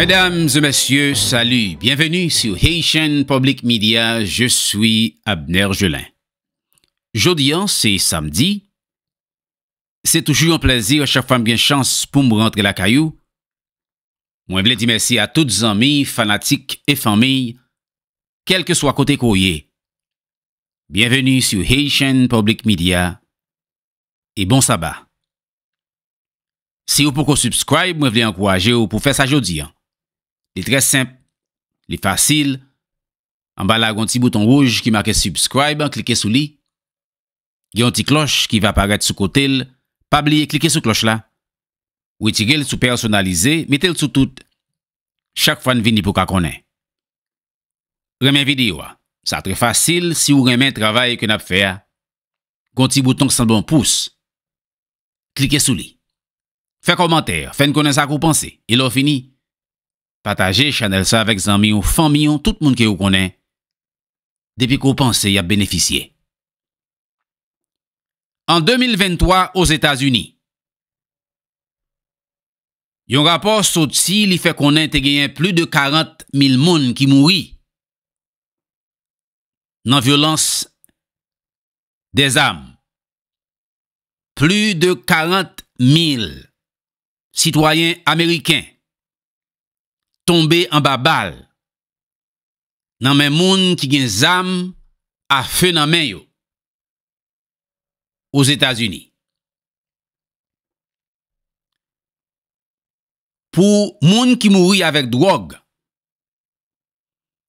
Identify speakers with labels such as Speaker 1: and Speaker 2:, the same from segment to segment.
Speaker 1: Mesdames et messieurs, salut. Bienvenue sur Haitian Public Media. Je suis Abner Jelin. Jodian, c'est samedi. C'est toujours un plaisir chaque fois bien chance pour me rentrer la caillou. Moi, je voulais dire merci à toutes les amis, fanatiques et familles, quel que soit côté courrier. Bienvenue sur Haitian Public Media et bon sabbat. Si vous pouvez subscribe, moi, je veux encourager vous pour faire ça aujourd'hui. Hein. Li tre semp, li fasil. An ba la ganti bouton rouj ki make subscribe, klike sou li. Ganti kloch ki va paret sou kotel, pa bli klike sou kloch la. Ou iti gel sou personalize, metel sou tout. Chak fwa n vini pou ka konen. Remen video, sa tre fasil si ou remen travay ke nap fe a. Ganti bouton san bon pous, klike sou li. Fè komenter, fè n konen sa koupansi, ilo e fini. Partagez Chanel ça avec zami ou famille tout le monde qui vous connaît depuis qu'on pense y a bénéficié en 2023 aux États-Unis un rapport sorti fait qu'on a gagné plus de 40 000 monde qui mouri dans violence des âmes plus de 40 000 citoyens américains tombé en babal. Nan men qui ki des zame à feu dans les mains Aux États-Unis. Pour monde qui mourit avec drogue,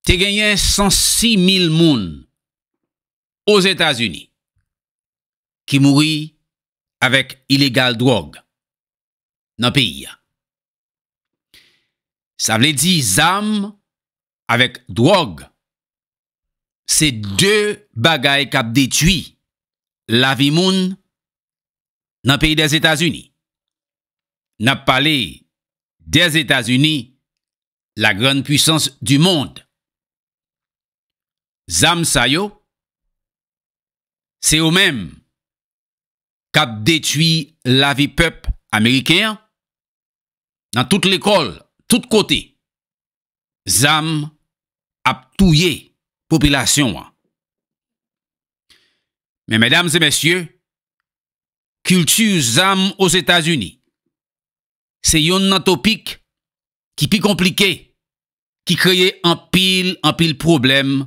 Speaker 1: te gagné 106 000 moun aux États-Unis qui mourit avec illégal drogue dans le pays. Sa vle di zam avek drog, se de bagay kap detui la vi moun nan peyi des Etats-Uni. Nap pale des Etats-Uni la gran puissance du moun. Zam sayo, se ou men kap detui la vi pep Amerikean nan tout l'ekol. Tout kote, zanm ap touye popilasyon wan. Men, medam se mesye, kultu zanm os Etats-Uni, se yon nan topik ki pi komplike, ki kreye an pil an pil problem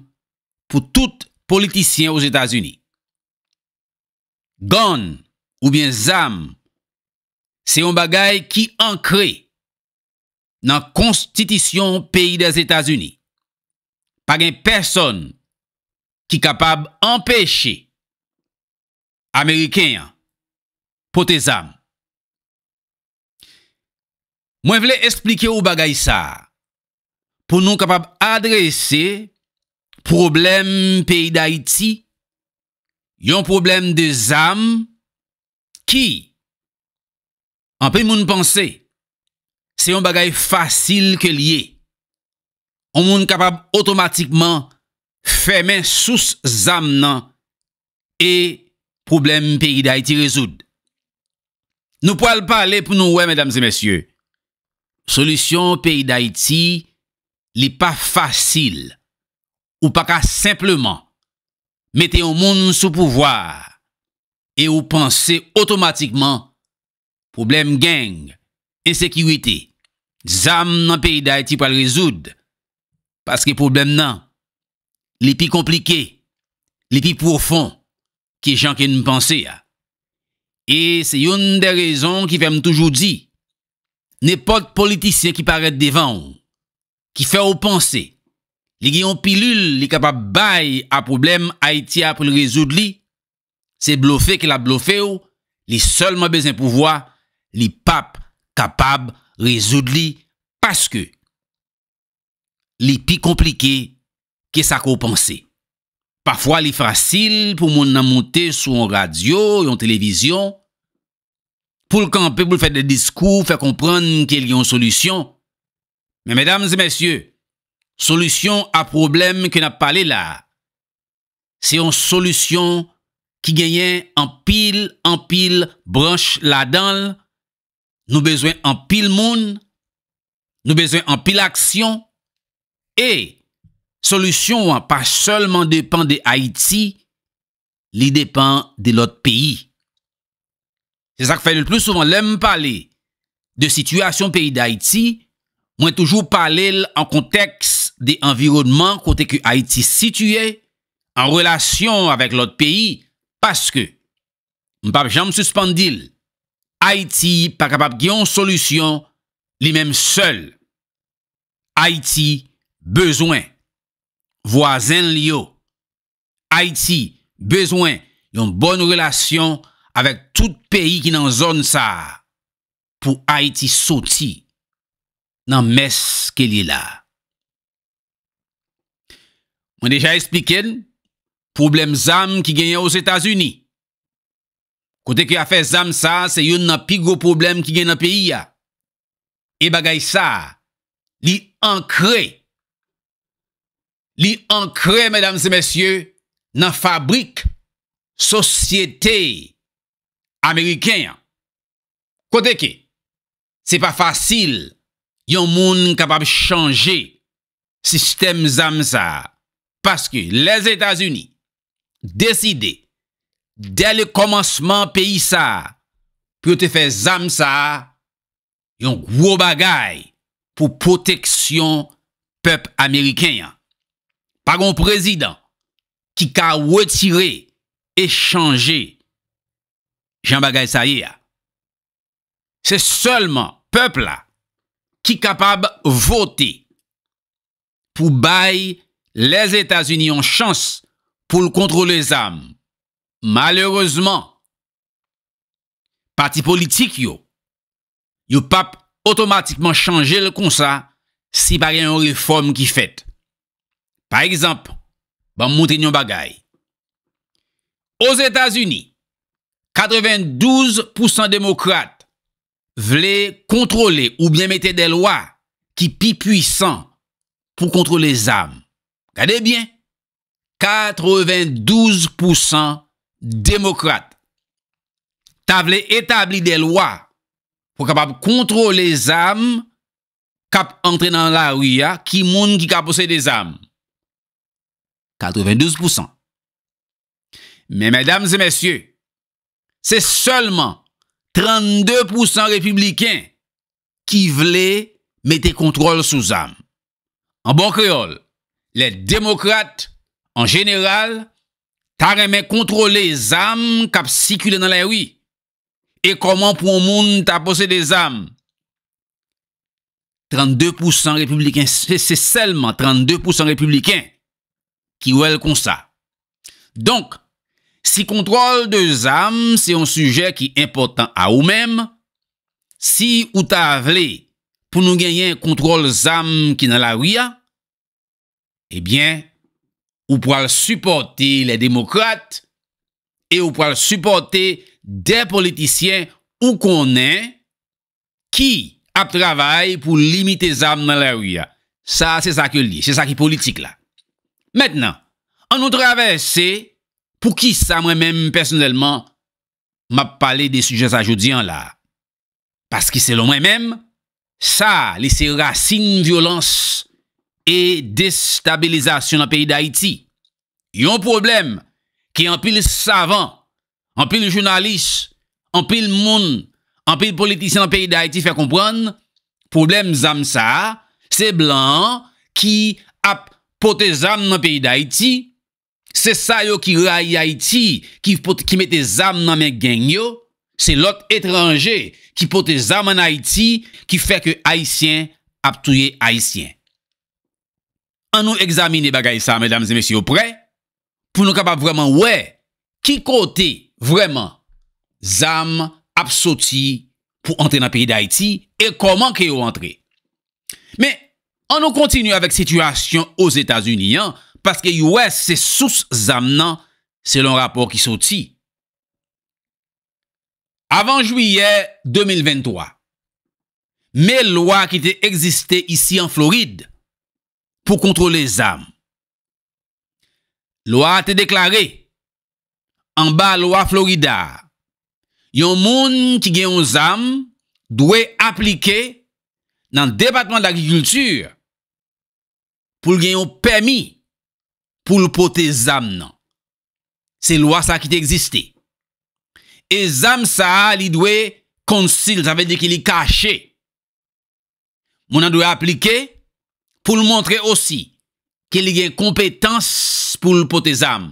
Speaker 1: pou tout politisyen os Etats-Uni. Gon ou bien zanm, se yon bagay ki an kreye. nan konstitisyon peyi des Etats-Unis, pagen person ki kapab empèche Amerikèyan pou te zam. Mwen vle explike ou bagay sa pou nou kapab adrese problem peyi d'Haïti yon problem de zam ki anpe moun pensey Se yon bagay fasil ke liye, ou moun kapab otomatikman fèmen sous zam nan e problem peyi da iti rezoud. Nou poal pa ale pou nou we, mèdames et mèsyè, solisyon peyi da iti li pa fasil ou pa ka simplement mette yon moun sou pouvoar e ou panse otomatikman problem geng insécurité, sécurité. Zam dans le pays d'Haïti pas le résoudre. Parce que le problème, non, les plus compliqué, les plus profond, qui est gens qui pensent Et c'est une des raisons qui fait toujours dire, de politicien qui paraît devant, qui fait aux penser, les gens pilule, les capable bail à problème Haïti pour le résoudre, c'est bluffé qu'il a bluffé, ou, les seulement besoin pouvoir, les papes kapab rezoud li paske li pi komplike ki sa ko panse. Pafwa li fasil pou moun nan monte sou yon radyo, yon televizyon, pou l kanpe pou l fè de diskou, fè kompran ke li yon solusyon. Men, mèdames et mèsyè, solusyon a probleme ki nan pale la. Se yon solusyon ki genyen an pil, an pil branche la danl, Nou bezwen an pil moun, nou bezwen an pil aksyon, e solusyon wan pa solman depan de Haiti, li depan de lot peyi. Se sak fèlil plus souvan lèm pale de situasyon peyi de Haiti, mwen toujou pale en konteks de envirounman kote ki Haiti situye an relasyon avèk lot peyi, paske m pap janm suspandil Haiti pa kapap ki yon solusyon li menm sol. Haiti bezwen. Vwazen li yo. Haiti bezwen yon bon relasyon avèk tout peyi ki nan zon sa pou Haiti soti nan mes ke li la. Mwen deja espliken problem zam ki genyen ouz Etasuni. Kote ke a fe Zamsa, se yon nan pi gro problem ki gen nan peyi ya. E bagay sa, li ankre. Li ankre, medan se mesye, nan fabrik, sosyete Ameriken. Kote ke, se pa fasil, yon moun kapab chanje sistem Zamsa. Paske, les Etasuni deside Dè lè komanseman peyi sa, pou yo te fè zam sa, yon gwo bagay pou poteksyon pep Amerikèn. Pag yon prezident ki ka wetire e chanje jan bagay sa yè. Se solman pepl ki kapab vote pou bay lè Etats-Unis yon chans pou l'kontrolè zam malerouzman, pati politik yo, yo pap otomatikman chanje l kon sa si pa gen yon reform ki fet. Par exemple, ban moun tenyon bagay, os Etats-Unis, 92% demokrate vle kontrole ou bie mette de loa ki pi puisan pou kontrole zan. Gade bien, 92% démocrate, t'as voulu établir des lois pour capable contrôler les âmes cap entrer dans la rue qui monde qui cap possède des âmes. 92%. Mais mesdames et messieurs, c'est seulement 32% républicains qui voulaient mettre contrôle sous âme. En bon créole, les démocrates en général ha remen kontrole zanm kap sikule nan la wi. E koman pou moun tapose de zanm? 32% republikan, se selman 32% republikan ki wel kon sa. Donk, si kontrole de zanm, se yon suje ki important a ou menm, si ou ta avle pou nou genyen kontrole zanm ki nan la wi a, ebyen, eh ou pour supporter les démocrates et ou pour supporter des politiciens ou qu'on est qui a pour limiter les armes dans la rue. Ça, c'est ça que dit, c'est ça qui est politique là. Maintenant, on nous c'est pour qui ça moi-même personnellement m'a parlé des sujets aujourd'hui là. Parce que selon moi-même, ça, c'est racine violence e destabilizasyon nan peyi d'Haïti. Yon problem ki an pil savan, an pil jounalist, an pil moun, an pil politisyon nan peyi d'Haïti fè kompran, problem zanm sa, se blan ki ap pote zanm nan peyi d'Haïti, se sa yo ki rayi Haïti, ki pote ki mete zanm nan men genyo, se lot etranje ki pote zanm nan Haïti, ki fè ke Haïtien ap touye Haïtien. an nou examine bagay sa, mesdames et messieurs, pou nou kapap vreman wè, ki kote vreman zam ap soti pou ante nan piri d'Haïti e koman kè yo antre. Mè, an nou kontinu avèk situasyon os Etats-Unis an, paske yowè se sous zam nan se lon rapor ki soti. Avan jwiye 2023, mè lwa ki te existè isi an Floride, pou kontrolè zam. Lwa te deklare, an ba lwa Florida, yon moun ki genyon zam, dwe aplike nan debatman d'agrikulture, pou genyon pèmi, pou lupote zam nan. Se lwa sa ki te egziste. E zam sa li dwe konsil, sa ve de ki li kache. Moun an dwe aplike, pou l montre osi ke li gen kompetans pou l pote zam.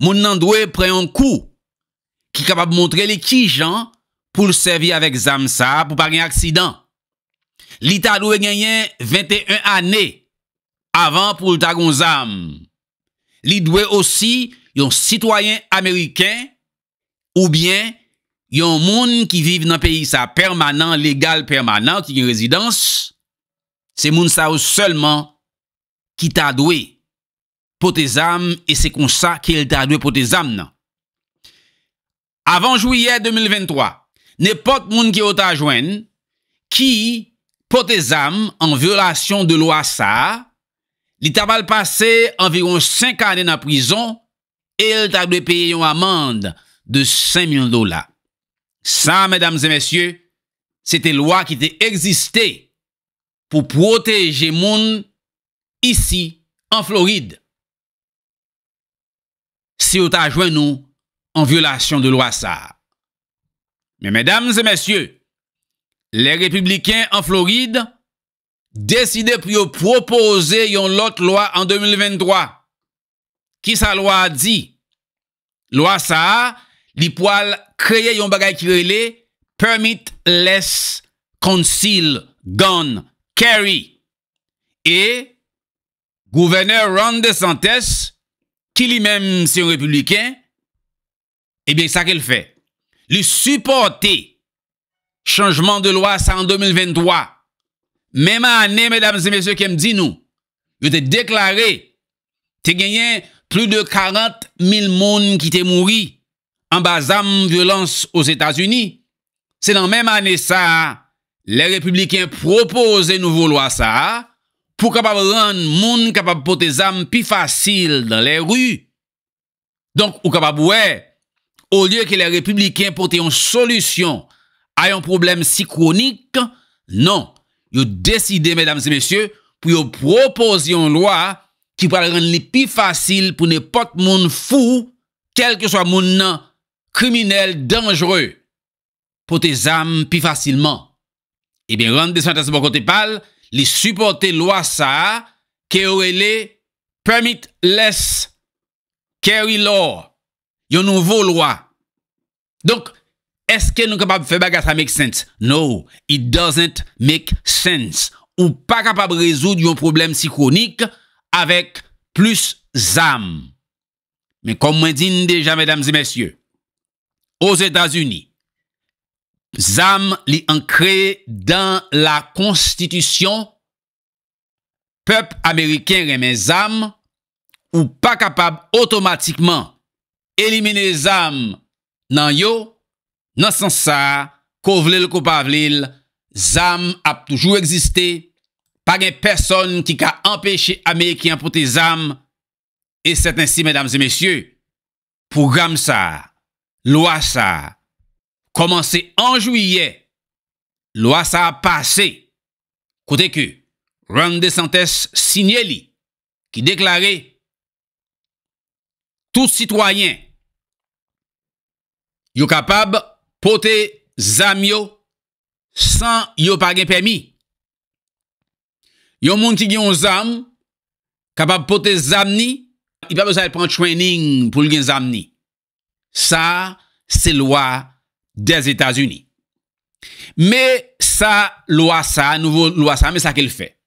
Speaker 1: Moun nan dwe prey an kou ki kapab montre li ki jan pou l sevi avèk zam sa pou pa gen aksidan. Li ta dwe genyen 21 e anè avan pou l ta kon zam. Li dwe osi yon sitwayen Ameriken ou bien yon moun ki vive nan peyi sa permanent, legal permanent ki gen rezidans, C'est moun seulement qui ta doué pour tes âmes et c'est comme ça qu'il ta doué pour tes âmes. Avant juillet 2023, n'importe qui moun kiota qui pour qui, âmes tes âmes, en violation de loi ça, li passé environ 5 années en prison et il ta payé payer une amende de 5 de dollars. Ça, mesdames et messieurs, c'était loi qui qui existée pour protéger monde ici en Floride. Si vous avez nous en violation de loi ça. Mais mesdames et messieurs, les républicains en Floride décidé pour proposer une autre loi en 2023. Qui sa loi a dit? Loi ça, li poil créer yon bagay qui permit les conceal gun Kerry et gouverneur Ron DeSantis, qui lui-même c'est un républicain, eh bien, ça qu'il fait. le supporter changement de loi ça en 2023. Même année, mesdames et messieurs, qui me dit nous, il a déclaré, tu gagné plus de 40 000 personnes qui t'es mouru en la violence aux États-Unis. C'est dans même année ça, les républicains proposent une nouvelle loi ça pour capable rendre monde capable porter armes plus facile dans les rues. Donc, ou au lieu que les républicains portent une solution à un problème si chronique, non, ils décidé mesdames et messieurs pour proposer une loi qui va rendre les plus facile pour n'importe monde fou, quel que soit monde criminel dangereux, pour tes âmes plus facilement rendez-vous de de bon côté pal, li supporte ça sa, ke permit permitless carry law, yon ce que nous sommes capables de faire bagarre ça make sense? No, it doesn't make sense. Ou de résoudre un problème si chronique avec plus zam. Mais comme je dit déjà, mesdames et messieurs, aux états unis ZAM li ankre dan la konstitisyon, pep Ameriken remen ZAM, ou pa kapab otomatikman elimine ZAM nan yo, nan san sa, kovlil kovpavlil, ZAM ap toujou egziste pa gen person ki ka empeshe Ameriken pou te ZAM, e setensi, medams e mesyou, pou gam sa, lwa sa, commencé en juillet, loi ça a passé. Côté que Ron Santès signé qui déclarait tout citoyen yo capable des zamyo sans yo pas gen permis. Yo moun ki capables zam capable armes. zamni, il pas besoin de prendre training pour gen zamni. Ça c'est loi des États-Unis. Mais ça, loi à nouveau loi ça mais ça qu'elle fait,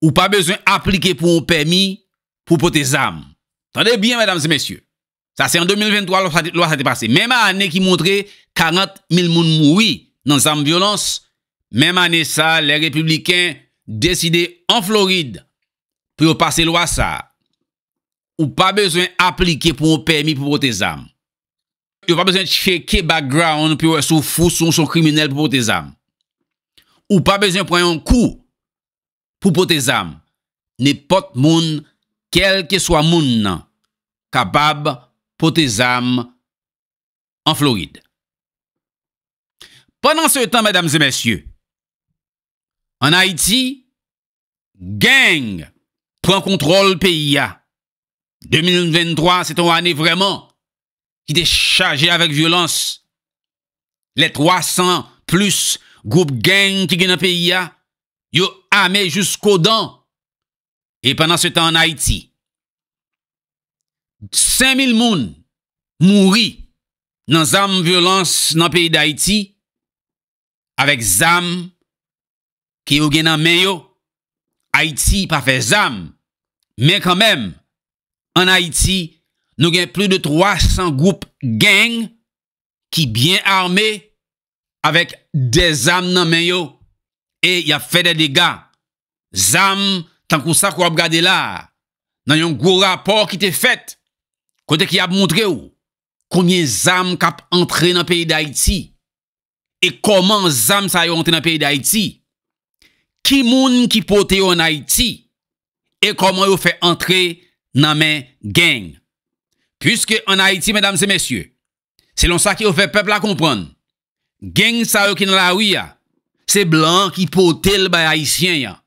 Speaker 1: Ou pas besoin pour pour un permis pour pote armes. Tendez bien, mesdames et messieurs. ça c'est en 2023, l'OASA ça Même passé. qui qui qui 40 000 moun moui dans de violence même année ça les républicains en Floride pour passer loi ça Ou pas besoin pour pour un permis pour des armes besoin de de checker background puis être sont fous sou son kriminel pour tes armes Ou besoin de prendre un coup pour tes Ne n'importe quel que soit moun monde kabab tes âmes en Floride. Pendant ce temps, mesdames et messieurs, en Haïti gang prend contrôle pays. pays. 2023, c'est une année vraiment qui était chargé avec violence. Les 300 plus groupes gang qui est dans le pays, hein, ont armés jusqu'aux dents. Et pendant ce temps en Haïti, 5000 personnes. mouri dans la violence dans le pays d'Haïti avec zam qui ont gen nan men Haïti pas fait zam, mais quand même en Haïti Nou gen plou de 300 goup genk ki byen arme avèk de zam nan men yo e ya fè de dega. Zam tan kon sa kwa ap gade la nan yon gwo rapor ki te fèt kote ki ap montre ou konye zam kap antre nan peyi de Haiti e koman zam sa yo antre nan peyi de Haiti ki moun ki pote yo nan Haiti e koman yo fè antre nan men genk. Puisque en Haïti, mesdames et messieurs, selon ça qui fait peuple à comprendre, gang ça qui dans la rue, c'est blanc qui potel les haïtien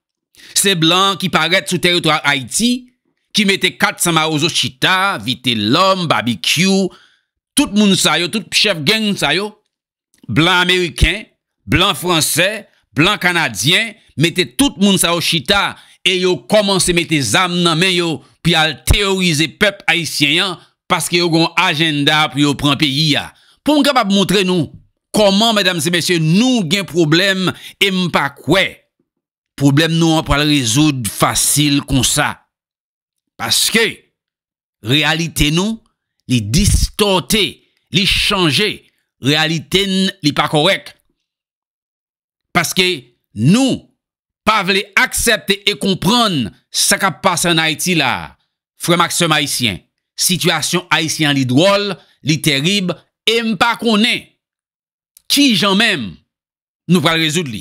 Speaker 1: C'est blanc qui paraît sous territoire Haïti, qui mettait 400 maozo chita, vite l'homme, barbecue, tout moun sa yo, tout chef gang sa yo, blanc américain, blanc français, blanc canadien, mettait tout le monde yo chita, et yo commence à mettre âmes nan main yo, puis à théoriser peuple haïtien, Paske yo goun agenda pou yo pran peyi ya. Pon moun kapap moun tre nou. Koman, mèdames et mèsyè, nou gen problem e mpa kwe. Problem nou an pral rezoud fasil kon sa. Paske, realite nou, li distante, li chanje, realite li pakorek. Paske, nou, pa vle aksepte e kompran sakap pas an Haiti la frem ak se maïsyen. situation haïtienne li drôle, terrible, et pas' connaît qui j'en même nous pral résoudre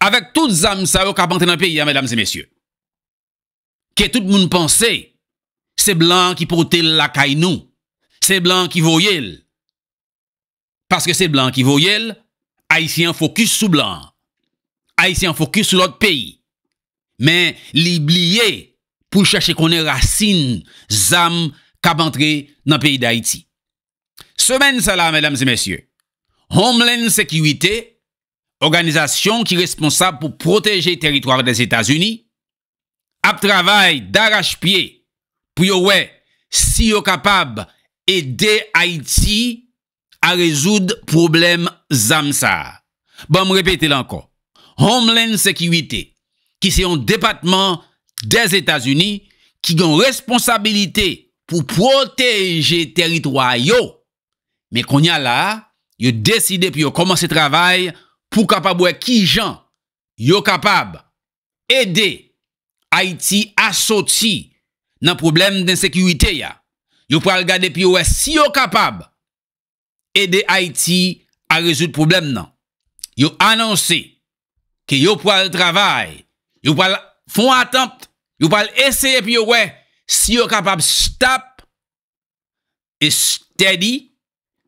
Speaker 1: Avec toutes les âmes, ça dans le pays, hein, mesdames et messieurs. Que tout le monde pense, c'est blanc qui portait la caille nous, c'est blanc qui l. Parce que c'est blanc qui l, haïtien focus sous blanc. Haïtien focus sur l'autre pays. Mais l'oublier pou chache konen rasin zam kabantre nan peyi d'Haïti. Semen sa la, mesdames et messieurs, Homeland Security, organizasyon ki responsab pou proteje teritoire des Etats-Unis, ap travay daraj pie, pou yo we si yo kapab ede Haïti a rezoud problem zam sa. Bon, mw repete lankon. Homeland Security, ki se yon depatman sa, des États-Unis qui ont responsabilité pour protéger territoire Mais qu'on y a là, ils ont décidé puis ils ont commencé travail pour capable qui gens sont capable aider Haïti à sortir dans problème d'insécurité ya. Yo pour regarder puis ouais si yo capable aider Haïti à résoudre problème ils Yo annoncé que yo pour le travail, yo font attente vous pouvez essayer puis ouais, si êtes capable stop et steady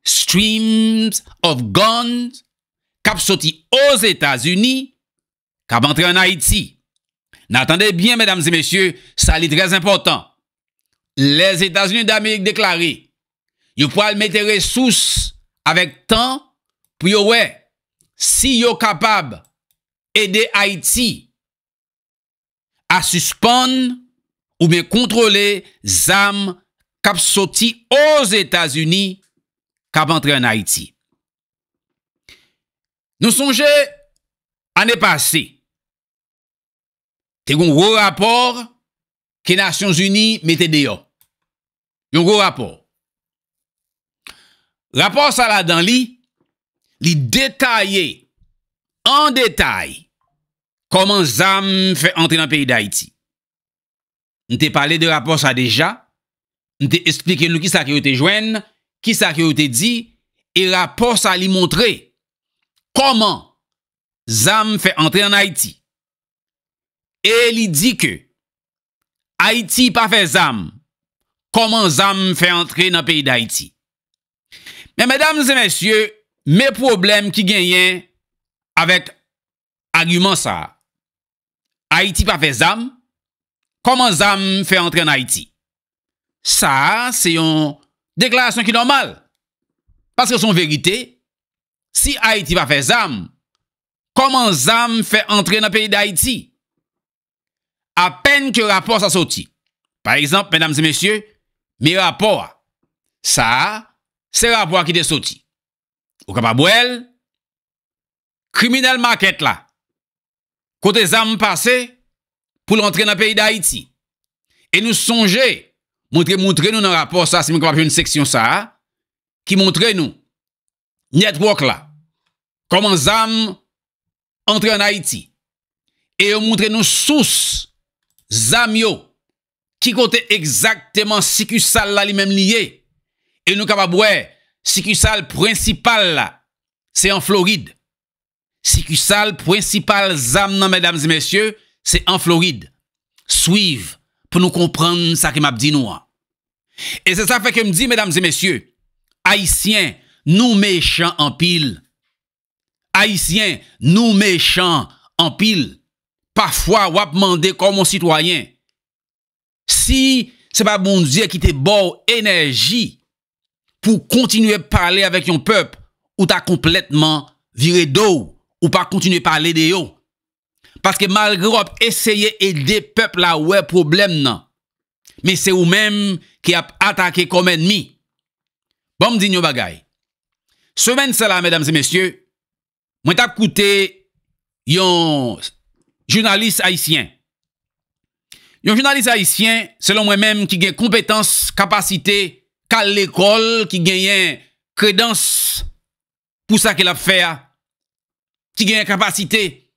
Speaker 1: streams of guns cap sorti aux États-Unis, cap entré en Haïti. N'attendez bien mesdames et messieurs, ça est très important. Les États-Unis d'Amérique déclaré, vous pouvez mettre des ressources avec temps pour vous ouais, si êtes capable aider Haïti a suspon ou me kontrole zanm kap soti ouz Etasuni kap antre an Haiti. Nou sonje, ane pase, te yon gwo rapor ke Nasyons Uni mette deyo. Yon gwo rapor. Rapor sa la dan li, li detaye, an detaye, comment ZAM fait entrer dans le pays d'Haïti. On t'a parlé de rapport ça déjà. on t'a expliqué qui ça qui a été joué, qui ça qui a dit. Et rapport ça lui montrer comment ZAM fait entrer en Haïti. Et il dit que Haïti n'a pas fait ZAM. Comment ZAM fait entrer dans le pays d'Haïti. Mais mesdames et messieurs, mes problèmes qui gagnent avec argument ça, Haïti pas fait zam, comment zam fait entrer en Haïti? Ça, c'est une qui qui normale. Parce que que son vérité. si Haïti va fait zam, comment zam entrer dans le pays d'Haïti? peine que le rapport s'est sorti. Par exemple, mesdames et messieurs, mes rapports, ça, c'est rapport qui de sorti. Ou capable, criminel criminel maquette là, Côté zam passé pour l'entrée dans le pays d'Haïti. Et nous songez, montrez nous dans le rapport, ça, c'est une section ça, qui montrez nous, network là, comment zam entre en Haïti. Et nous nous sous zam qui côté exactement Sikusal là, lui-même lié. Et nous capables, ouais, Sikusal principal là, c'est en Floride le principal zam mesdames et messieurs, c'est en Floride. Suive pour nous comprendre ça que m'a dit. nous. Hein. et c'est ça fait que me dit, mesdames et messieurs, nous méchants en pile. nous nous méchants en pile. Parfois, vous demander comme un citoyen. Si c'est pas bon qui qui te énergie pour continuer à parler avec un peuple, ou t'as complètement viré d'eau ou pas continuer à parler de yo. Parce que malgré vous d'aider aider peuple à ouais problème non. Mais c'est vous même qui a attaqué comme ennemi. Bon me dit bagay. Semaine cela mesdames et messieurs, moi t'a écouté yon journaliste haïtien. Yon journaliste haïtien, selon moi-même, qui gagne compétence, capacité, qu'à l'école, qui gagne crédence pour ça qu'il a fait qui gagne capacité.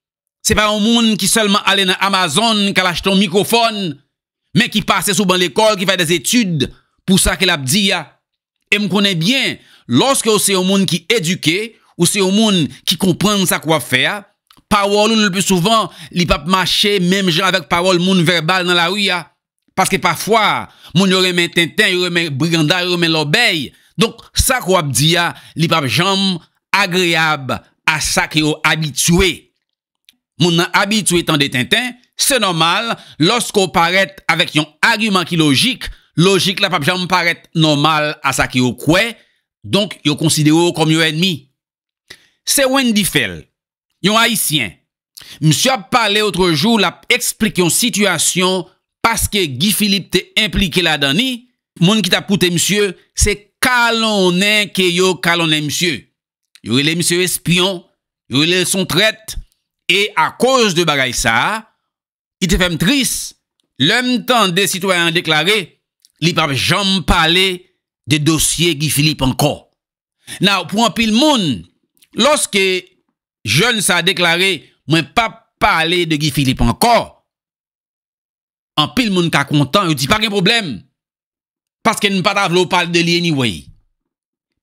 Speaker 1: C'est pas un monde qui seulement allait dans Amazon, qui achète un microphone, mais qui passait souvent l'école, qui fait des études pour ça qu'il a dit. Ah, et me connaît bien, lorsque c'est un monde qui est éduqué, ou c'est un monde qui comprend ça quoi faire, parole le plus souvent, les pas marcher même genre avec parole monde verbal dans la rue. Ah. Parce que parfois, mon y aurait Tintin, Briganda, aurait même l'Obeil. Donc, ça qu'on dit, il pas jam agréable a sa ki yo habituye. Moun nan habituye tan detentin, se normal, losko paret avèk yon argument ki logik, logik la pap jam paret normal a sa ki yo kwe, donk yo konsidye yo kom yo enmi. Se wèn di fel, yon haisyen, msye ap pale otre jou la explik yon situasyon paske Gi Philippe te implike la dani, moun ki ta poute msye, se kalonè ke yo kalonè msye. yo les monsieur espion, yo les son traite, et à cause de ça, il te fait triste. L'homme temps des citoyens déclaré, li pas jamais parler des dossiers Guy Philippe encore. Now, pour un pile monde, lorsque jeune ça a déclaré, moi pas parler de Guy Philippe encore, en pile monde ka content, il dit pas de problème. Parce que ne pas parler de lui anyway.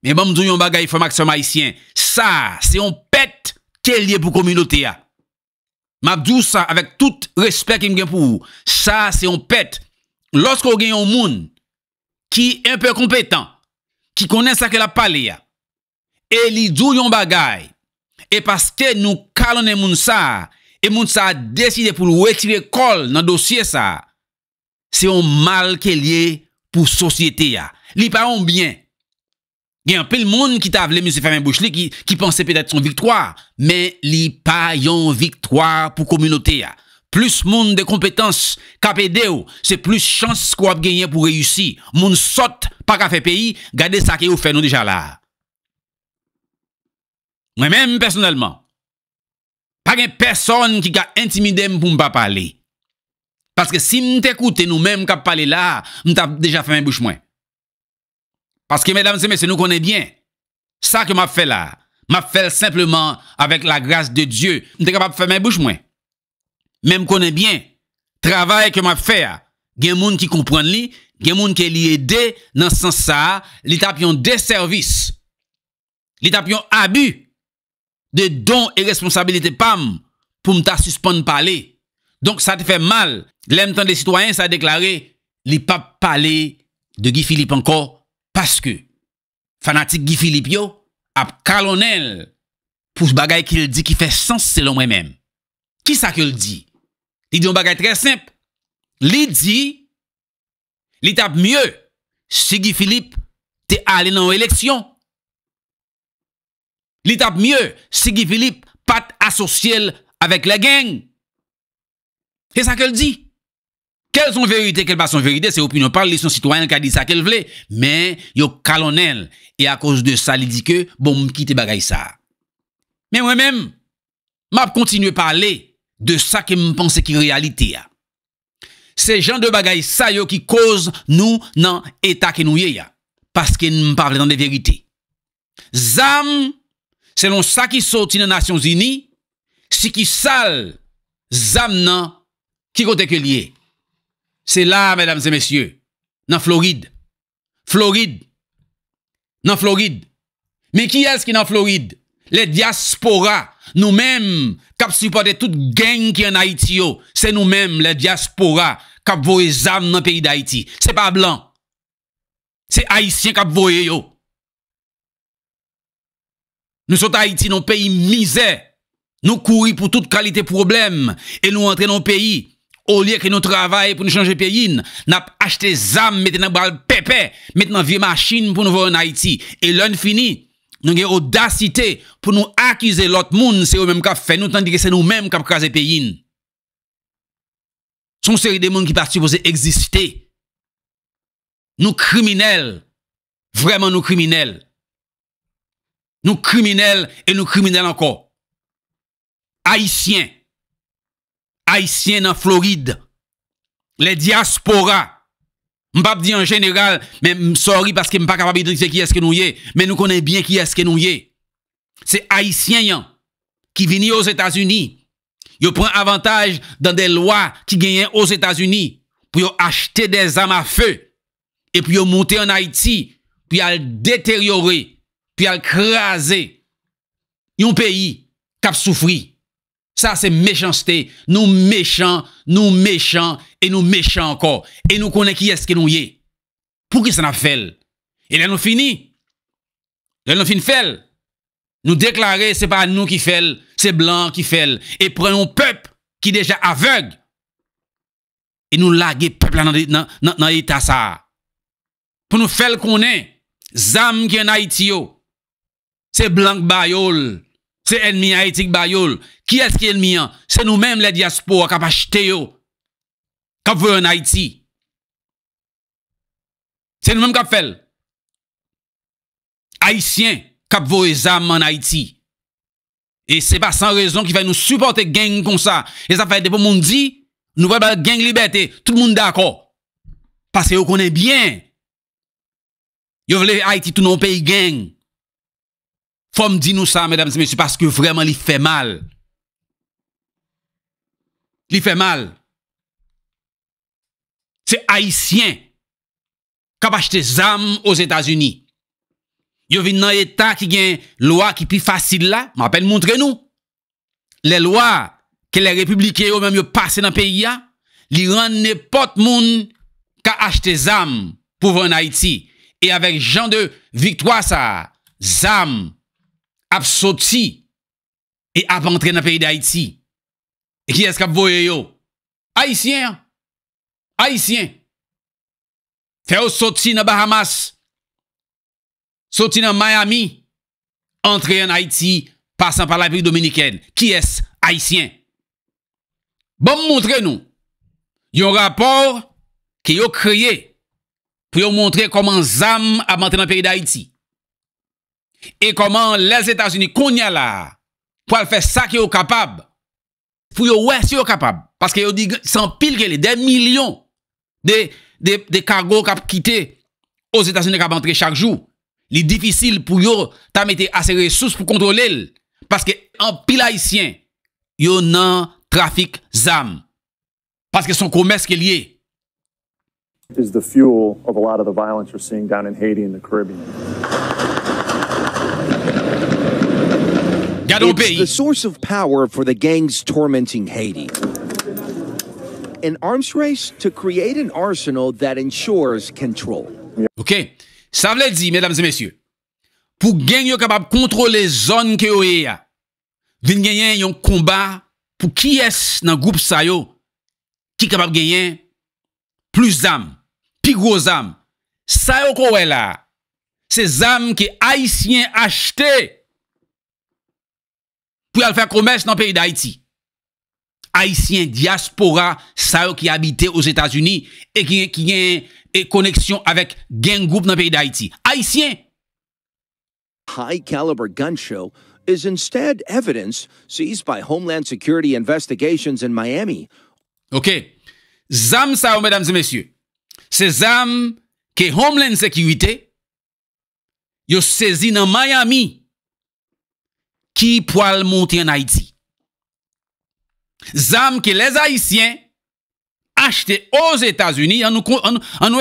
Speaker 1: Eman bon, mdou yon bagay fwa maksa maisyen. Sa, se yon pet ke liye pou kominote ya. Mabdou sa, avèk tout respekt ki mgen pou. Sa, se yon pet. Lòs ko gen yon moun ki yon pe kompetant. Ki konen sa ke la pale ya. E li doun yon bagay. E paske nou kalon e moun sa. E moun sa deside pou wetire kol nan dosye sa. Sa, se yon mal ke liye pou sosyete ya. Li paron bien. Gen apil moun ki ta avle moun se fèmen bouch li ki pense pèdet son viktoar. Men li pa yon viktoar pou komunote ya. Plus moun de kompetans kapede ou, se plus chans kwa ap genye pou reyussi. Moun sot pa ka fè peyi, gade sa ki ou fè nou deja la. Mwen men mwen personelman. Pa gen person ki ka intimide m pou m pa pale. Paske si m te koute nou men m ka pale la, m ta deja fèmen bouch mwen. Parce que, mesdames et messieurs, nous connaissons bien. Ça que m'a fait là, m'a fait simplement avec la grâce de Dieu. Je suis capable de faire mes bouche, moi. Même connais bien. Travail que m'a fait, il y a ah. des gens qui comprennent, il y a des gens qui l'ont dans ce sens-là. Ils ont des services. Ils ont abus de dons et responsabilités PAM pour me suspendre parler. Donc, ça te fait mal. L'aime des citoyens, ça a déclaré, les pas parler de Guy Philippe encore parce que fanatique Guy Philippe yo, colonel pour ce bagay qu'il dit qui fait sens selon moi-même. Qui ça qu'il dit? Il dit un bagaille très simple. Il dit Il tape mieux si Guy Philippe t'es allé dans l'élection. L'étape mieux, mieux si Guy Philippe pas associé avec la gang. C'est ça qu'il dit quelles sont vérités quelles pas sont vérité, c'est opinion parle, les citoyens qui a dit ça qu'elle voulait, mais yo colonel. et à cause de ça, il dit que bon quitte bagay ça. Mais moi-même, m'a à parler de ça que me pense qui réalité Ces gens de bagay ça qui cause nous dans état que nous y parce que nous parlons dans des vérités. Zam selon ça qui sort dans Nations Unies, Ce qui sale zam nan qui côté que lié. C'est là, mesdames et messieurs, dans Floride. Floride. Dans Floride. Mais qui est-ce qui est dans Floride? Les diasporas, nous-mêmes, qui supporté toute gang qui est en Haïti, c'est nous-mêmes, les diasporas, qui avons les dans le pays d'Haïti. C'est pas blanc. C'est haïtien qui Nous sommes Haïti, nos pays misère. Nous courons pour toute qualité problème et nous entrons dans le pays au lieu que nous travaillons pour nous changer pays, nous avons acheté des armes, maintenant bral pépé, maintenant des machines pour nous voir en Haïti. Et l'un fini, nous avons audacité pour nous accuser l'autre monde, c'est eux-mêmes qui fait nous, tandis que c'est nous-mêmes qui avons crasé pays. Ce sont des gens qui pas supposés exister. Nous criminels, vraiment nous criminels. Nous criminels et nous criminels encore. Haïtiens haïtiens en Floride, les diasporas, je ne dire en général, mais sorry parce que je ne pas capable de dire qui est-ce que nous y mais nous connaissons bien qui est-ce que nous y est. C'est haïtiens hein, qui viennent aux États-Unis. Ils prennent avantage dans des lois qui gagnent aux États-Unis pour acheter des armes à feu et puis monter en Haïti, puis à détériorer, puis à craser un pays qui a souffert. Ça, c'est méchanceté. Nous méchants, nous méchants, et nous méchants encore. Et nous connaissons qui est-ce que nous y est. Pour qui ça n'a fait? Et là, nous fini Là, nous déclarons fait. Nous déclarer, c'est pas nous qui fait, c'est blanc qui fait. Et prenons peuple qui déjà aveugle. Et nous laguer peuple dans, dans, l'état ça. Pour nous faire qu'on est. Zam qui en Haïti, c'est blanc bayol c'est ennemi haïtien. Bayol. Qui est-ce qui est l'ennemi hein? C'est nous-mêmes les diasporas qui avons acheté yo. Qui en Haïti. C'est nous-mêmes qui avons fait. Haïtiens qui veut les en Haïti. Et c'est pas sans raison qu'il va nous supporter gang comme ça. Et ça fait des monde dit, nous la gang liberté. Tout le monde d'accord. Parce que vous connaissez bien. Vous voulez Haïti tout nos pays gang. Faut me dire nous ça, mesdames et messieurs, parce que vraiment, il fait mal. Il fait mal. C'est Haïtien qui a acheté des armes aux États-Unis. Yo vient dans l'État qui a une loi qui est plus facile là. Je m'appelle montrez-nous. Les lois que les républicains ont même passé dans le pays, ils rendent n'importe monde qui a acheté des armes pour venir en Haïti. Et avec Jean de Victoire, ça, ZAM, ap et et ap dans le pays d'Haïti. qui qui a voye yo? Haïtien. Haïtien. fait au dans les Bahamas. Soti dans Miami. entrer en Haïti, passant par la dominicaine. Qui est-ce? Haïtien? Bon montre nous Yon rapport qui yon créé. pour yon montre comment zam entré dans le pays d'Haïti et comment les États-Unis, qu'on y a là, pour faire ça qui sont capable, pour yo ouais, si capable, parce que yo dit, sans pile que des millions de, de, de cargos qui quitté aux États-Unis qui entré chaque jour. Il est difficile pour eux ta mettre assez de ressources pour contrôler, parce que en pile haïtien, yo nan trafic zam, parce que son commerce qui est lié.
Speaker 2: violence Haiti Caribbean. C'est le the source of power for the gangs tormenting Haiti. An arms race to create an arsenal that ensures control.
Speaker 1: OK. Ça veut dire, mesdames et messieurs, pour gagner, capable contrôler zone que yo y a, vin gagner un combat pour qui est dans groupe sa yo qui capable gagner plus d'âmes, plus gros âme. Ça yo quoi là, ces âmes que haïtiens achetaient pour aller faire commerce dans le pays d'Haïti. Haïtiens diaspora, ça qui habitait aux États-Unis et qui, qui a une connexion avec gang group dans le pays d'Haïti.
Speaker 2: Haïtiens. High caliber gun show is instead evidence seized by Homeland Security investigations in Miami.
Speaker 1: OK. Zam ça, mesdames et messieurs. C'est zam que Homeland Security yo saisi dans Miami qui poil monter en Haïti. Zam que les Haïtiens achetent aux États-Unis, en nous, en, en nous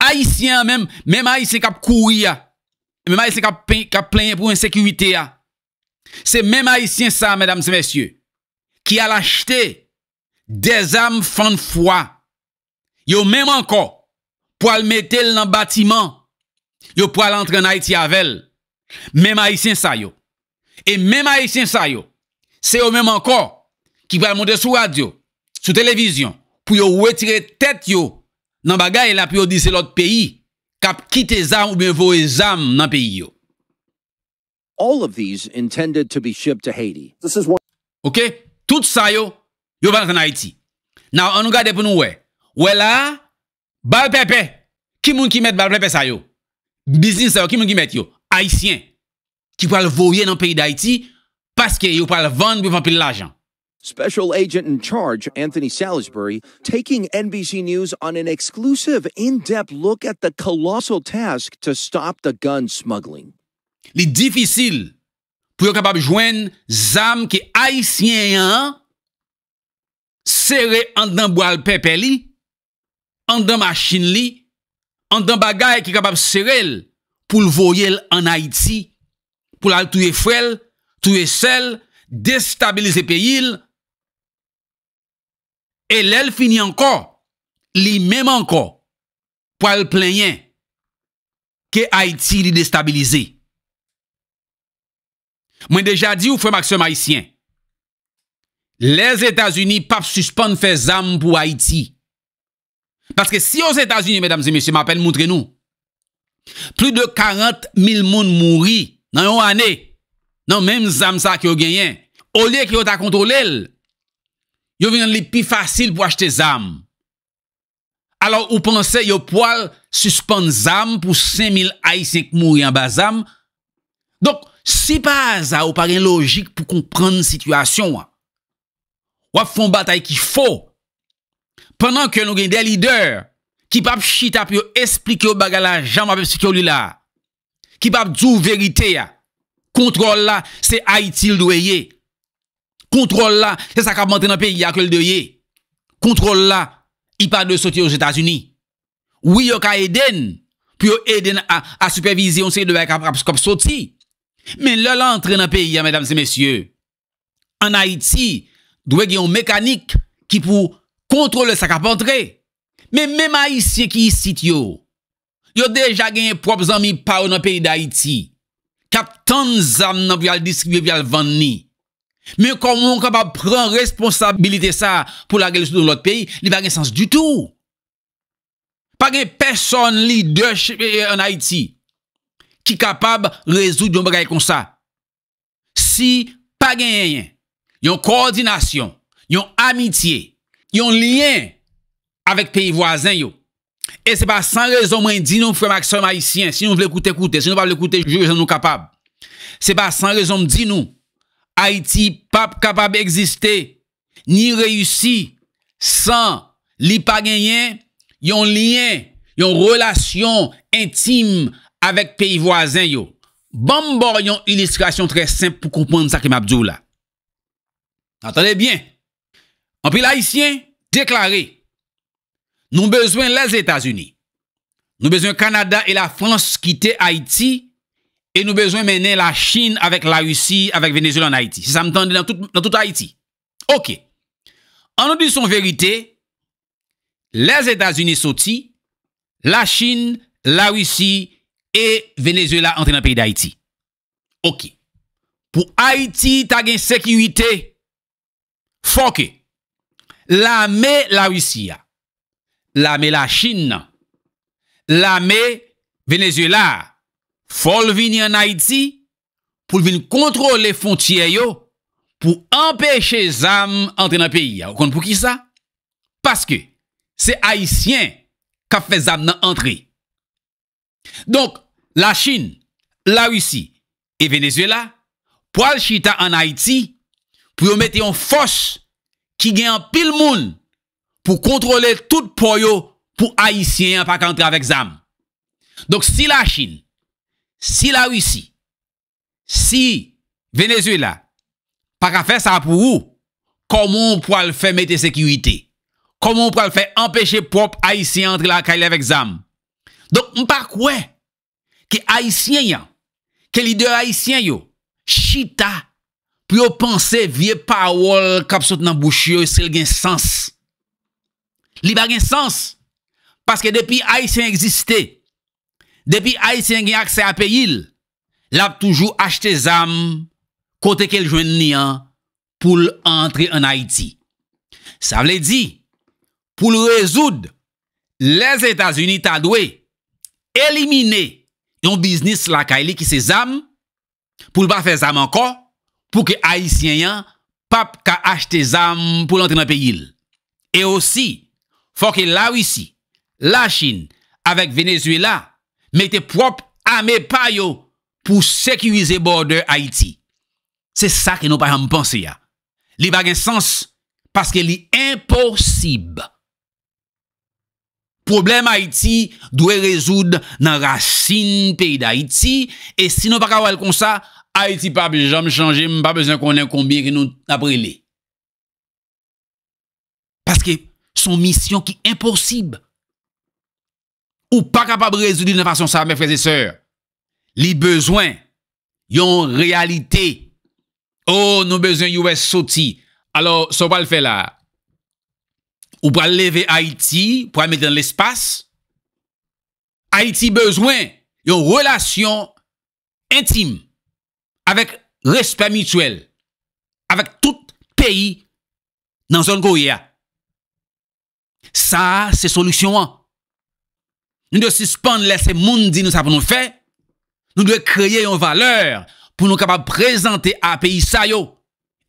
Speaker 1: Haïtiens même, même Haïtiens qui couru, même Haïtiens qui plaint pour insécurité, c'est même Haïtiens ça, mesdames et messieurs, qui a acheté des armes fin de foi. Yo même encore, pour le mettre dans le bâtiment, yo pour l'entrer en Haïti avec elle. Même haïtien ça yo. Et même haïtien ça yo. C'est eux même encore qui va monter sur radio, sur télévision pour yo retirer tête yo dans bagay la puis dire c'est l'autre pays cap quitter zam ou bien voye zam dans pays yo. All of these intended to be shipped to Haiti. This is one... tout ça yo yo va en Haïti. Now on regarde pour nous ouais. Ouais là bal pepe. Qui moun qui met bal pepe ça yo? Business ça yo qui moun qui met yo? haisyen, ki pou al voye nan peyi d'Haiti, paske yo pou al vande pou vande pi l'ajan.
Speaker 2: Special agent in charge, Anthony Salisbury, taking NBC News on an exclusive, in-depth look at the colossal task to stop the gun smuggling.
Speaker 1: Li difisil pou yo kapab jwen zanm ki haisyen yan, sere an dan bo al pepe li, an dan masin li, an dan bagay ki kapab sere el, pou l voye l an Haïti, pou l al touye frel, touye sel, destabilize pe yil, e l el fini anko, li menm anko, pou al plenyen, ke Haïti li destabilize. Mwen deja di ou fwe maksem Haïtien, les Etats-Unis paf suspande fe zam pou Haïti, paske si os Etats-Unis, mèdames et messieurs, m'apel moutre nou, Plus de 40 000 moun mouri dans une année. Non, menm zam sa ki yo genyen. Au lieu ki yo ta kontrolel. Yo vin li pi fasil pou achete zam. Alors ou pensez, yo poal suspend zam pour 5 000 Haïtiens qui mouri en bas zam. Donc, si pa ça, ou pa gen logique pou situation, vous avez fait une bataille qui faut. Pendant que nou gen des leaders, qui pap chita pour expliquer au bagala jamais avec ce lui là qui pap dou vérité contrôle là c'est Haïti le doyé contrôle là c'est ça qui a dans le pays ya que le doyé contrôle là il pas de sortir aux États-Unis oui yo ka Eden puis Eden a a supervision sait de cap cap sortir. mais là l'entrée dans le pays mesdames et messieurs en Haïti il y une mécanique qui pour contrôler sa cap Men men ma isye ki isit yo, yo deja genye prop zanmi pa ou nan peyi d'Haïti, kap tan zanm nan vyal diskvi vyal van ni. Men kon moun kapap pran responsabilite sa pou la relasyon nou lot peyi, li va genye sens du tout. Pa genye person li de chepe euh, en Haïti ki kapap rezout yon bagay kon sa. Si pa genye yon koordinasyon, yon amitye, yon liyen, avec pays voisins. yo. Et c'est pas sans raison moi dit nous frère Maxime haïtien, si nous voulons écouter écouter, si nous pas écouter, je nous capable. C'est pas sans raison dis nous Haïti pas capable d'exister ni réussir sans li pas gagner yon lien, yon relation intime avec pays voisins. yo. Bon, bon, illustration très simple pour comprendre ça que m'a là. Entendez bien. En pile haïtien déclaré nous besoin les États-Unis. Nous besoin Canada et la France quitter Haïti. Et nous besoin mener la Chine avec la Russie, avec Venezuela en Haïti. Si ça me tendait dans tout Haïti. OK. En nous disant vérité, les États-Unis sortis, la Chine, la Russie et Venezuela entrent dans le pays d'Haïti. OK. Pour Haïti, tu as une sécurité. Faut que l'armée, la Russie, l'armée la Chine, l'armée Venezuela, faut venir en Haïti, pour venir frontières pour empêcher les pou les dans entre pays. pays Vous pour qui ça Parce que c'est que qui qui fait les nan entrer Donc, la Chine, la Russie, et Venezuela, pour chita en Haïti, pour mettre une force qui gagne en pile monde pour contrôler tout poyo pour Haïtiens pas entrer avec ZAM. Donc si la Chine, si la Russie, si Venezuela, pas qu'à faire ça pour vous, comment on peut le faire mettre sécurité? Comment on peut le faire empêcher propre Haïtien entre la caille avec ZAM? Donc, on pas quoi? Que Haïtien, que leader Haïtien yo, chita, pour penser vieux paroles qui dans bouche c'est le sens. li ba gen sens, paske depi Haitien existé, depi Haitien gen aksè a peyil, lap toujou achte zam, kote ke ljwen nian, pou l'antre an Haiti. Sa vle di, pou l'ouezoud, les Etats-Unis ta dwe, elimine yon biznis la kaili ki se zam, pou l'ba fè zam anko, pou ke Haitien yan, pap ka achte zam pou l'antre nan peyil. E osi, Fò ke la wisi, la chine, avèk Venezuela, mè te prop amè payo pou sekwize bò de Haiti. Se sa ki nou pa yon mpense ya. Li bagen sens paske li imporsib. Problem Haiti dwe rezoud nan rachine peyi de Haiti e si nou pa kawal kon sa, Haiti pa bejom chanje, mpa bezen konen konbien ki nou apre li. Paske son mission qui est impossible. Ou pas capable de résoudre de façon ça, mes frères et sœurs. Les besoins, yon ont réalité. Oh, nous besoin US sorti. Alors, ce va le faire là, ou pour lever Haïti, pour mettre dans l'espace, Haïti besoin yon relation intime avec respect mutuel avec tout pays dans zone Goya ça, c'est solution. Nous devons suspendre, laisser monde dire nous ça pour nous faire. Nous devons créer une valeur pour nous capables présenter à pays ça yo.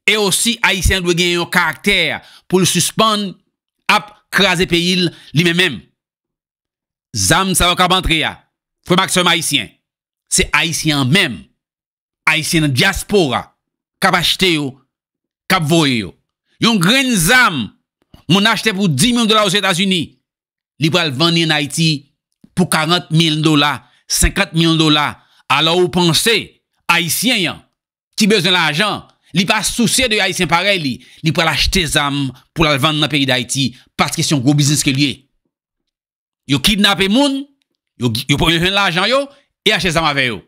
Speaker 1: Et aussi, Haïtien doit gagner un caractère pour suspendre, à craser pays lui-même. Zam ça va entrer là. Frère Maxime Haïtien. C'est Haïtien même. Haïtien diaspora. Cap acheter yo. Cap voyer yo. une grande zam mon acheté pour 10 000 dollars aux États-Unis. Il va le vendre en Haïti pour 40 000 dollars, 50 000 dollars. Alors, vous pensez, Haïtien, hein, qui besoin l'argent, il pas soucié de Haïtien pareil, il va acheter des armes pour le vendre dans le pays d'Haïti parce que c'est un gros business que lui est. Yo kidnappé moun, yo, yo l'argent yo, et acheter des armes avec eux.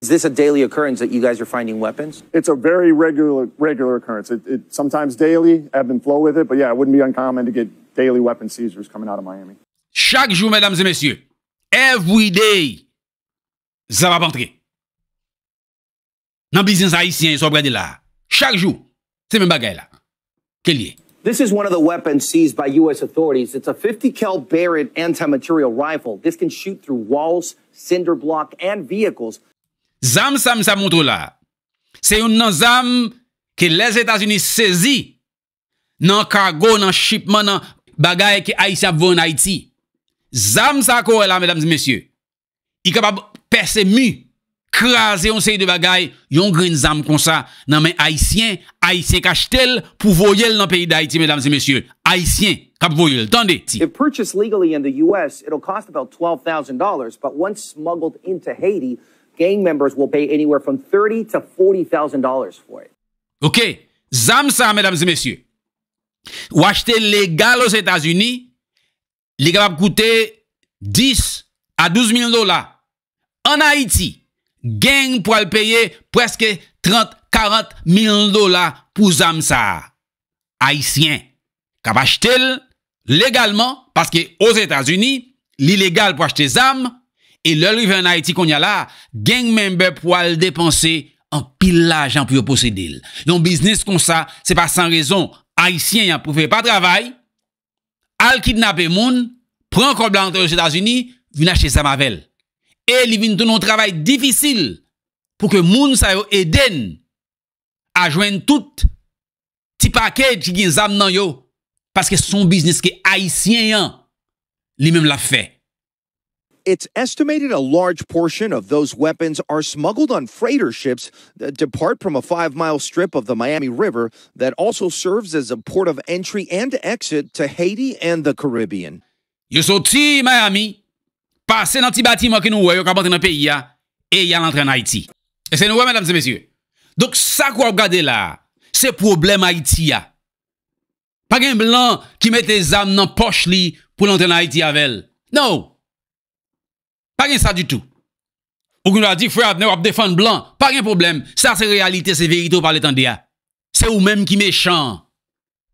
Speaker 2: Is this a daily occurrence that you guys are finding weapons? It's a very regular regular occurrence. It, it sometimes daily, ebb and flow with it, but yeah, it wouldn't be uncommon to get daily weapon seizures coming out of Miami.
Speaker 1: Chaque jour, mesdames et messieurs, every day, ça va rentrer. Dans business haïtien, ça va là. Chaque jour, c'est même bagaille là. Quel
Speaker 2: est? This is one of the weapons seized by U.S. authorities. It's a 50 cal Barrett anti-material rifle. This can shoot through walls, cinder block, and vehicles.
Speaker 1: Zam sam sa montre la. Se yon nan zam ke les Etats-Unis sezi nan kargo, nan shipman, nan bagay ki Haitien ap en Haïti. Zam sa kore la, mesdames et messieurs. I capable perse mu, craser yon sey de bagay, yon green zam kon sa nan men haïtien Haitien kachtel pou voyel nan pays d'Haïti mesdames et messieurs. haïtien kap voyel. Tande
Speaker 2: If purchased legally in the U.S., it'll cost about $12,000, but once smuggled into Haiti, gang members will pay anywhere from $30 to $40,000 for it.
Speaker 1: OK, zam ça mesdames et messieurs. Ou acheter légal aux États-Unis, les va coûter 10 à 12 000 dollars. En Haïti, gang pour le payer presque 30 40 000 dollars pour ZAMSA ça. Haïtien qui acheter légalement parce que aux États-Unis, l'illégal pour acheter zam et le vient en Haïti qu'on y a là, gang member pour le dépenser en pile l'argent pour posséder. Donc, business comme ça, c'est pas sans raison. Haïtien, y pour pas de travail, al kidnappé moun, prend un blanc aux États-Unis, vina sa mavelle. Et il vient de un travail difficile pour que les gens yo à à joindre tout petit paquet qui gagne zam nan Parce que son business qui est haïtien, lui-même l'a fait.
Speaker 2: It's estimated a large portion of those weapons are smuggled on freighter ships that depart from a five mile strip of the Miami River that also serves as a port of entry and exit to Haiti and the Caribbean.
Speaker 1: Yo sorti Miami, passé dans petit bâtiment que nous voyons quand dans pays ya et ya l'entrée en Haïti. Et c'est nous mesdames et messieurs. Donc ça qu'on regarde là, c'est problème Haïti Pas un blanc qui met des âmes dans poche li pour l'entrer en Haïti avec. Non. Pas rien ça du tout. Ou qu'on a dit, frère Abner, on défendre blanc. Pas rien problème. Ça, c'est réalité, c'est vérité, on parle d'IA. Hein. C'est ou même qui méchant.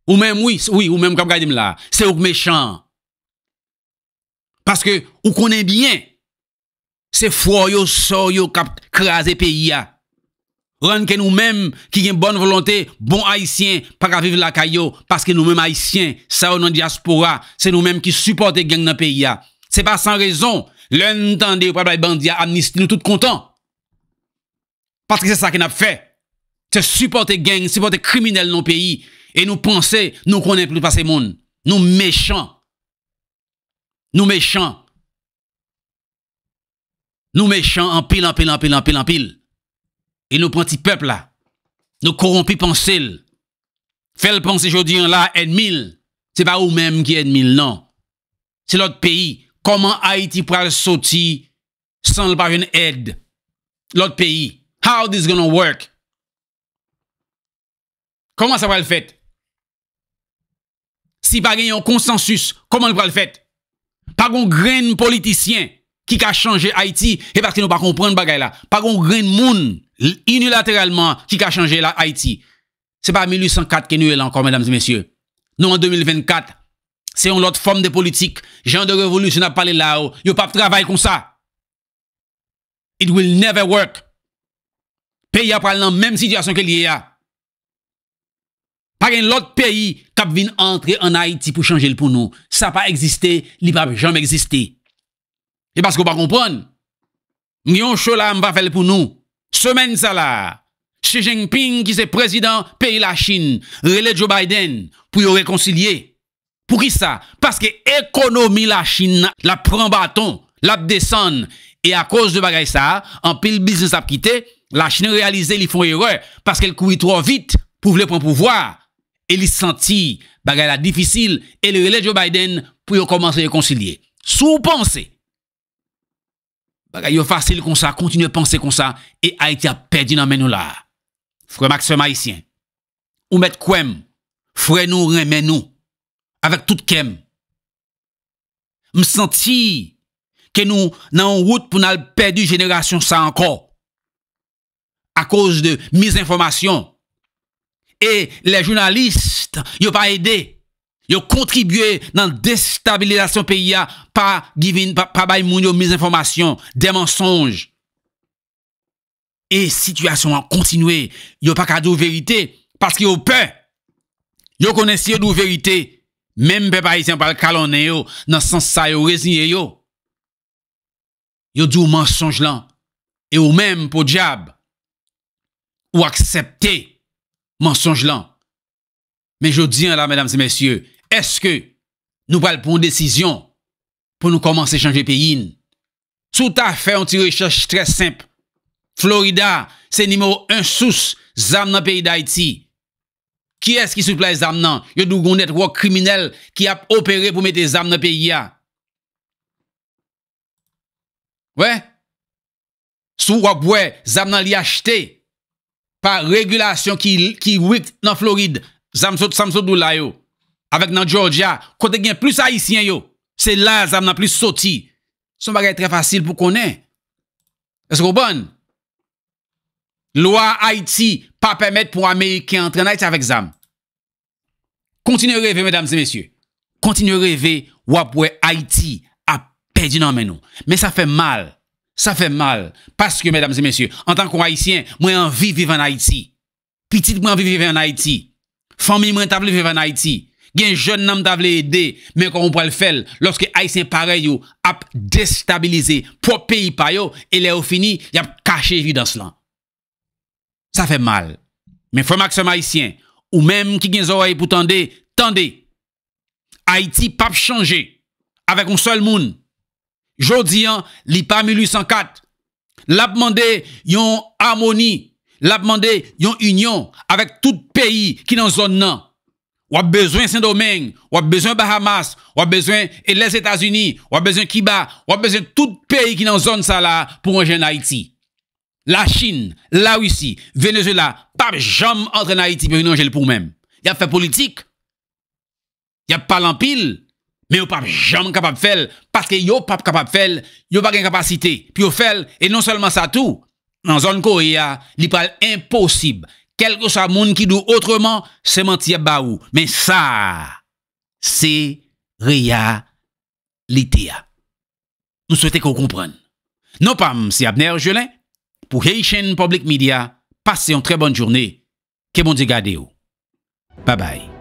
Speaker 1: Ou même, oui, oui, ou même comme dit là. C'est ou méchant. Parce que, ou connaît bien, c'est fort, yo, qui yo, cap, craser pays, ya. Hein. Rendre que nous-mêmes, qui avons bonne volonté, bon haïtien, pas qu'à vivre la caillou, parce que nous-mêmes haïtiens, ça, on en diaspora, c'est nous-mêmes qui supportons gang dans pays, ya. Hein. C'est pas sans raison, L'un ou pas bah, bandit, amnistie, nous tous contents. Parce que c'est ça qu'on a fait. C'est supporter gang, supporter criminels dans le pays. Et nous pensons, nous connaissons plus pas ces monde. Nous méchants. Nous méchants. Nous méchants en pile, en pile, en pile, en pile, en pile. Et nous prenons petit peuple là. Nous corrompons penser Fait le penser aujourd'hui là, Ce C'est pas vous-même qui mille, non. C'est l'autre pays comment Haïti pral sortir sans le de aide l'autre pays how this gonna work comment ça va le faire si pas un consensus comment le va le faire pas un grain politicien qui a changé Haïti et parce que nous pas comprendre bagay là pas un grain monde unilatéralement qui a changé la Haïti c'est pas 1804 que nous est là encore mesdames et messieurs nous en 2024 c'est une autre forme de politique. Genre de révolution à parler là. Il ne pas de travail comme ça. It will never work. Pays a parlé dans la même situation que y a. Par un autre pays qui vient entrer en Haïti pour changer le pour nous. Ça n'a pas existé, il n'a jamais existé. Et parce qu'on ne comprendre. Nous avons là, va faire pour nous. Semaine ça là. Xi Jinping, qui est président pays la Chine, relève Joe Biden pour y réconcilier. Pour ça? Parce que l'économie la Chine la prend bâton, la descend. Et à cause de bagay ça, en pile business a quitté, la Chine réalise ils font erreur parce qu'elle courit trop vite pour le prendre pouvoir. Et ils sentit bagay la difficile et le relais Joe Biden pour commencer à concilier. Sous penser bagay facile comme ça, continue à penser comme ça et Haïti a perdu dans nous là. Frère Maxime haïtien. Ou mettre quoi? Frère nous remet nous avec tout kem. Me senti que nous sommes route pour nous perdre génération ça encore. À cause de misinformation. Et les journalistes, ils n'ont pas aidé. Ils ont contribué dans la déstabilisation pays pas giving, par, mises misinformation, des mensonges. Et situation a continué. Ils n'ont pas qu'à vérité parce qu'ils ont peur. Ils connaissent la vérité. Même peuple haïtien pas calonné yo dans sens ça yo résigné yo. Yo dit mensonge là et ou même pour diable ou accepter mensonge là. Mais je dis là mesdames et messieurs, est-ce que nous pas prendre décision pour nous commencer à changer pays Tout à fait on tire recherche très simple. Florida, c'est numéro un sous zam dans pays d'Haïti. Qui est-ce qui supplie les armes Yo dou gon network criminel qui a opéré pour mettre les armes dans le pays. Ouais. Si vous boue, les li acheté par régulation qui est wit nan Floride, Les sot sont dou la Avec nan Georgia, kote gen plus haïtien yo. C'est là zam sont plus sorti. n'est pas très facile pour connaître. Est-ce que vous bon? Lwa Haiti pa pemet pou Amerike entren Haiti avèk zam. Kontinu revè, mèdames et mèsyè. Kontinu revè wap wè Haiti ap pèdi nan mè nou. Mè sa fè mal. Sa fè mal. Paske, mèdames et mèsyè, an tan kon Haitien, mwen anvi vivè an Haiti. Pitit mwen anvi vivè an Haiti. Fami mwen tabli vivè an Haiti. Gen joun nanm tabli ede, mwen kon mwen pwè l fèl, loske Haitien pare yo ap destabilize, pou peyi pay yo, e lè ou fini, yap kache vi dans lan. ça fait mal. Mais frère Maxime Haïtien, ou même qui gen oreilles pour tendre, tendez. Haïti pas changer avec un seul monde. Jodi l'IPA 1804. L'a demandé yon harmonie, l'a yon union avec tout pays qui dans zone nan. Ou a besoin Saint-Domingue, ou a besoin Bahamas, ou a besoin les États-Unis, ou a besoin Kiba, ou a besoin tout pays qui dans zone ça là pour un jeune Haïti la Chine, la Russie, Venezuela, pas jamais entre en Haïti pour une pour même. Il a fait politique. Il a pas l'empile. Mais vous pas jamais capable de faire parce que y'a pas capable de faire, y'a pas de capacité. Puis et non seulement ça tout, dans zone corée, il parle impossible. Quel que soit monde qui dit autrement, c'est mentir baou. Mais ça, c'est réalité. Nous souhaitons qu'on comprenne. Non pas M. Abner Jolin, pour Haitian Public Media. Passez une très bonne journée. Que bon Dieu garde Bye bye.